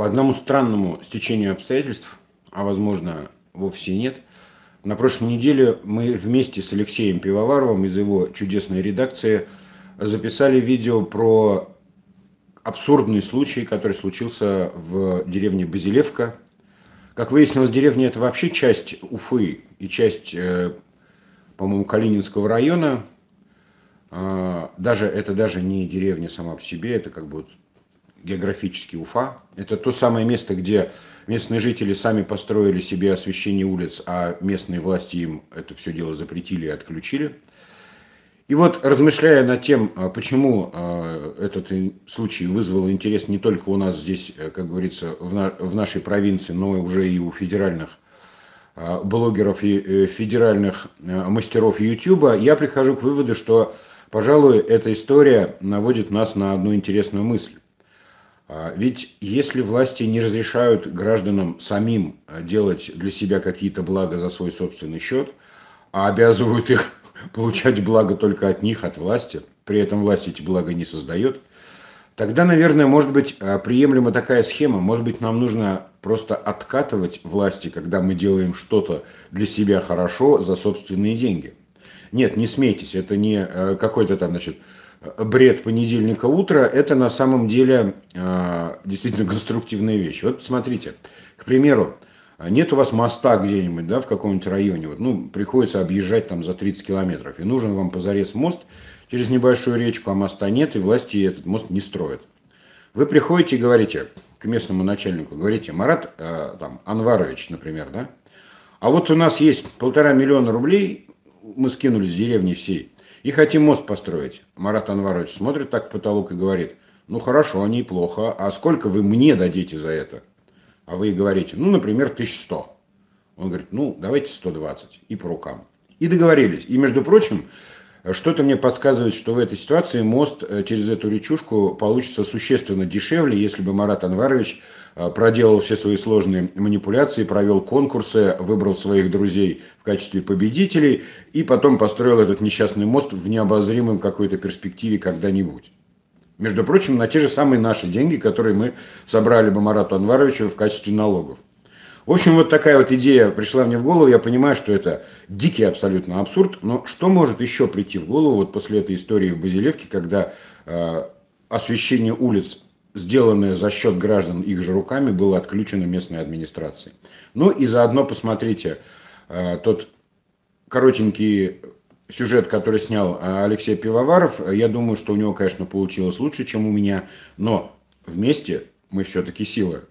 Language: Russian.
По одному странному стечению обстоятельств, а возможно вовсе нет, на прошлой неделе мы вместе с Алексеем Пивоваровым из его чудесной редакции записали видео про абсурдный случай, который случился в деревне Базилевка. Как выяснилось, деревня это вообще часть Уфы и часть, э, по-моему, Калининского района. А, даже это даже не деревня сама по себе, это как бы географически Уфа. Это то самое место, где местные жители сами построили себе освещение улиц, а местные власти им это все дело запретили и отключили. И вот, размышляя над тем, а, почему а, этот случай вызвал интерес не только у нас здесь, э, как говорится, в нашей провинции, но уже и у федеральных а, блогеров и э, федеральных мастеров YouTube, я прихожу к выводу, что, пожалуй, эта история наводит нас на одну интересную мысль. А, ведь если власти не разрешают гражданам самим э, делать для себя какие-то блага за свой собственный счет, а обязывают их получать благо только от них, от власти, при этом власть эти блага не создает, тогда, наверное, может быть э, приемлема такая схема. Может быть, нам нужно просто откатывать власти, когда мы делаем что-то для себя хорошо за собственные деньги. Нет, не смейтесь, это не э, какой-то там, значит, бред понедельника утра, это на самом деле э, действительно конструктивная вещь. Вот смотрите, к примеру, нет у вас моста где-нибудь, да, в каком-нибудь районе, вот, ну, приходится объезжать там за 30 километров, и нужен вам позарез мост через небольшую речку, а моста нет, и власти этот мост не строят. Вы приходите и говорите к местному начальнику, говорите, Марат, э, там, Анварович, например, да, а вот у нас есть полтора миллиона рублей, мы скинулись с деревни всей и хотим мост построить. Марат Анварович смотрит так в потолок и говорит, ну хорошо, неплохо, а сколько вы мне дадите за это? А вы и говорите, ну, например, 1100. Он говорит, ну, давайте 120 и по рукам. И договорились. И, между прочим, что-то мне подсказывает, что в этой ситуации мост э, через эту речушку получится существенно дешевле, если бы Марат Анварович Э, проделал все свои сложные манипуляции, провел конкурсы, выбрал своих друзей в качестве победителей и потом построил этот несчастный мост в необозримом какой-то перспективе когда-нибудь. Между прочим, на те же самые наши деньги, которые мы собрали бы Марату Анваровичу в качестве налогов. В общем, вот такая вот идея пришла мне в голову. Я понимаю, что это дикий абсолютно абсурд, но что может еще прийти в голову вот после этой истории в Базилевке, когда э, освещение улиц сделанное за счет граждан их же руками, было отключено местной администрацией. Ну и заодно посмотрите э, тот коротенький сюжет, который снял э, Алексей Пивоваров. Я думаю, что у него, конечно, получилось лучше, чем у меня, но вместе мы все-таки сила.